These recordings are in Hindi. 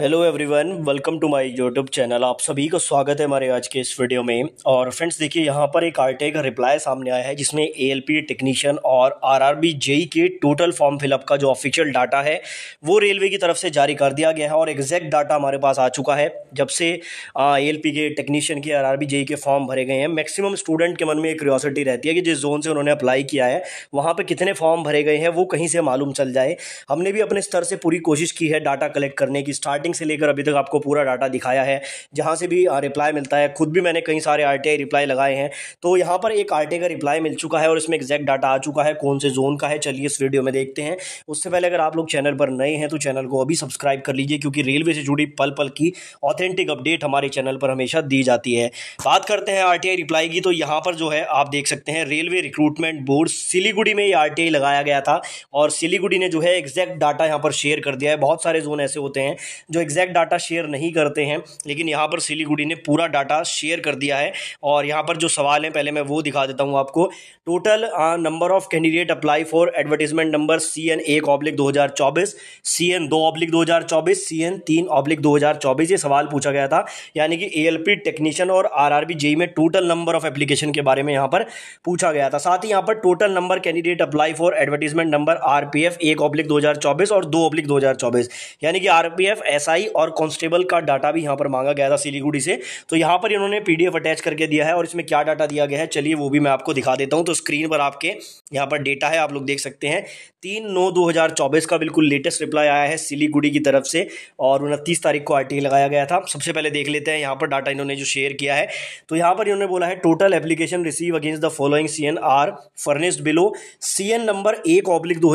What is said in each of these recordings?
hello everyone welcome to my YouTube channel आप सभी का स्वागत है हमारे आज के इस वीडियो में और फ्रेंड्स देखिए यहाँ पर एक आरटे का रिप्लाई सामने आया है जिसमें एएलपी टेक्नीशियन और आरआरबी जेई के टोटल फॉर्म फिलअप का जो ऑफिशियल डाटा है वो रेलवे की तरफ से जारी कर दिया गया है और एग्जैक्ट डाटा हमारे पास आ चुका है जब से ए के टेक्नीशियन के आर आर के फॉर्म भरे गए हैं मैक्सिमम स्टूडेंट के मन में एक क्रियोसिटी रहती है कि जिस जोन से उन्होंने अप्लाई किया है वहाँ पर कितने फॉर्म भरे गए हैं वो कहीं से मालूम चल जाए हमने भी अपने स्तर से पूरी कोशिश की है डाटा कलेक्ट करने की स्टार्ट स्टार्टिंग से लेकर अभी तक आपको पूरा डाटा दिखाया है जहाँ से भी रिप्लाई मिलता है खुद भी मैंने कई सारे आर रिप्लाई लगाए हैं तो यहाँ पर एक आर का रिप्लाई मिल चुका है और इसमें एग्जैक्ट डाटा आ चुका है कौन से जोन का है चलिए इस वीडियो में देखते हैं उससे पहले अगर आप लोग चैनल पर नए हैं तो चैनल को अभी सब्सक्राइब कर लीजिए क्योंकि रेलवे से जुड़ी पल पल की ऑथेंटिक अपडेट हमारे चैनल पर हमेशा दी जाती है बात करते हैं आर रिप्लाई की तो यहाँ पर जो है आप देख सकते हैं रेलवे रिक्रूटमेंट बोर्ड सिलीगुड़ी में ये आर लगाया गया था और सिलीगुड़ी ने जो है एग्जैक्ट डाटा यहाँ पर शेयर कर दिया है बहुत सारे जोन ऐसे होते हैं जो एग्जैक्ट डाटा शेयर नहीं करते हैं लेकिन यहाँ पर सिलीगुड़ी ने पूरा डाटा शेयर कर दिया है और यहाँ पर जो सवाल हैं पहले मैं वो दिखा देता हूँ आपको total number of candidate apply for advertisement number C N एक ऑब्लिक दो हज़ार चौबीस सी एन दो ऑब्लिक दो हज़ार चौबीस सी एन तीन ऑब्लिक दो हज़ार चौबीस ये सवाल पूछा गया था यानी कि ए एल पी टेक्नीशियन और आर आर बी जेई में टोटल नंबर ऑफ एप्लीकेशन के बारे में यहाँ पर पूछा गया था साथ ही यहाँ पर total number candidate apply for advertisement number R P F एक ऑब्लिक दो हज़ार चौबीस और दो ऑब्लिक दो हज़ार चौबीस यानी कि R P F S SI और कांस्टेबल का डाटा भी यहाँ पर मांगा गया था सिलीगुड़ी से तो यहाँ पर इन्होंने पीडीएफ अटैच करके दिया है और इसमें क्या डाटा दिया गया है चलिए वो भी मैं आपको दिखा देता हूँ तो स्क्रीन पर आपके यहाँ पर डेटा है आप लोग देख सकते हैं तीन नौ दो हज़ार चौबीस का बिल्कुल लेटेस्ट रिप्लाई आया है सिलीगुड़ी की तरफ से और उनतीस तारीख को आर्टिकल लगाया गया था सबसे पहले देख लेते हैं यहाँ पर डाटा इन्होंने जो शेयर किया है तो यहाँ पर इन्होंने बोला है total application receive against the following C N are furnished below C N number एक ऑब्लिक दो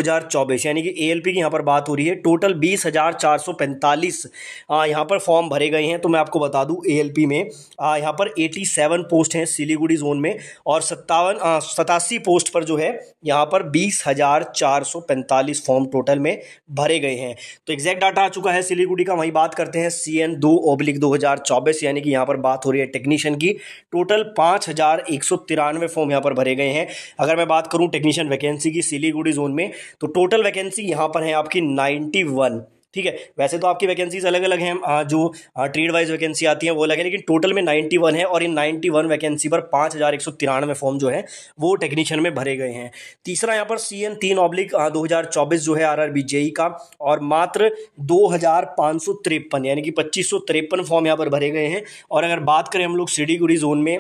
यानी कि ए एल पी की यहाँ पर बात हो रही है टोटल बीस हज़ार चार सौ पैंतालीस पोस्ट यहाँ पर फॉर्म भरे गए हैं तो मैं आपको बता दूँ ए में यहाँ पर एटी पोस्ट हैं सिलीगुड़ी जोन में और सत्तावन सतासी पोस्ट पर जो है यहाँ पर बीस हज़ार चार सौ पैंतालीस फॉर्म टोटल में भरे गए हैं तो एग्जैक्ट डाटा आ चुका है सिलीगुड़ी का वहीं बात करते हैं सी एन दो ओब्लिक दो हज़ार चौबीस यानी कि यहाँ पर बात हो रही है टेक्नीशियन की टोटल पाँच हज़ार एक सौ तिरानवे फॉर्म यहाँ पर भरे गए हैं अगर मैं बात करूँ टेक्नीशियन वैकेंसी की सिलीगुड़ी जोन में तो टोटल वैकेंसी यहाँ पर है आपकी नाइन्टी वन ठीक है वैसे तो आपकी वैकेंसीज अलग अलग हैं जो ट्रेड वाइज वैकेंसी आती है वो अलग है लेकिन टोटल में नाइन्टी वन है और इन नाइन्टी वन वैकेंसी पर पाँच हज़ार एक सौ तिरानवे फॉर्म जो है वो टेक्नीशियन में भरे गए हैं तीसरा यहाँ पर सी एन तीन ऑब्लिक दो हज़ार चौबीस जो है R R B JE e का और मात्र दो हज़ार पाँच सौ तिरपन यानी कि पच्चीस सौ तिरपन फॉर्म यहाँ पर भरे गए हैं और अगर बात करें हम लोग सिडीगुड़ी जोन में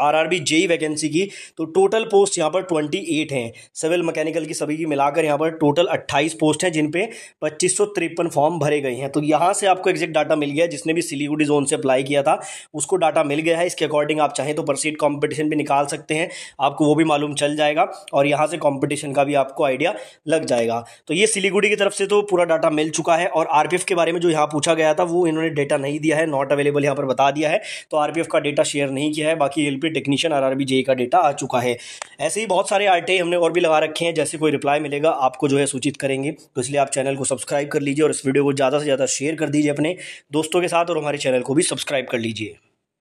आरआरबी जेई वैकेंसी की तो टोटल पोस्ट यहाँ पर ट्वेंटी एट हैं सिविल मैकेनिकल की सभी की मिलाकर यहाँ पर टोटल अट्ठाईस पोस्ट हैं जिन पे पच्चीस सौ तिरपन फॉर्म भरे गए हैं तो यहाँ से आपको एग्जैक्ट डाटा मिल गया जिसने भी सिलीगुड़ी जोन e से अप्लाई किया था उसको डाटा मिल गया है इसके अकॉर्डिंग आप चाहें तो परसीट कॉम्पिटिशन भी निकाल सकते हैं आपको वो भी मालूम चल जाएगा और यहाँ से कॉम्पिटिशन का भी आपको आइडिया लग जाएगा तो ये सिलीगुड़ी e की तरफ से तो पूरा डाटा मिल चुका है और आर के बारे में जो यहाँ पूछा गया था वो इन्होंने डेटा नहीं दिया है नॉट अवेलेबल यहाँ पर बता दिया है तो आर का डेटा शेयर नहीं किया है बाकी यूपी टेक्नीशियन आर आर का डेटा आ चुका है ऐसे ही बहुत सारे आर्टे हमने और भी लगा रखे हैं जैसे कोई रिप्लाई मिलेगा आपको जो है सूचित करेंगे तो इसलिए आप चैनल को सब्सक्राइब कर लीजिए और इस वीडियो को ज़्यादा से ज़्यादा शेयर कर दीजिए अपने दोस्तों के साथ और हमारे चैनल को भी सब्सक्राइब कर लीजिए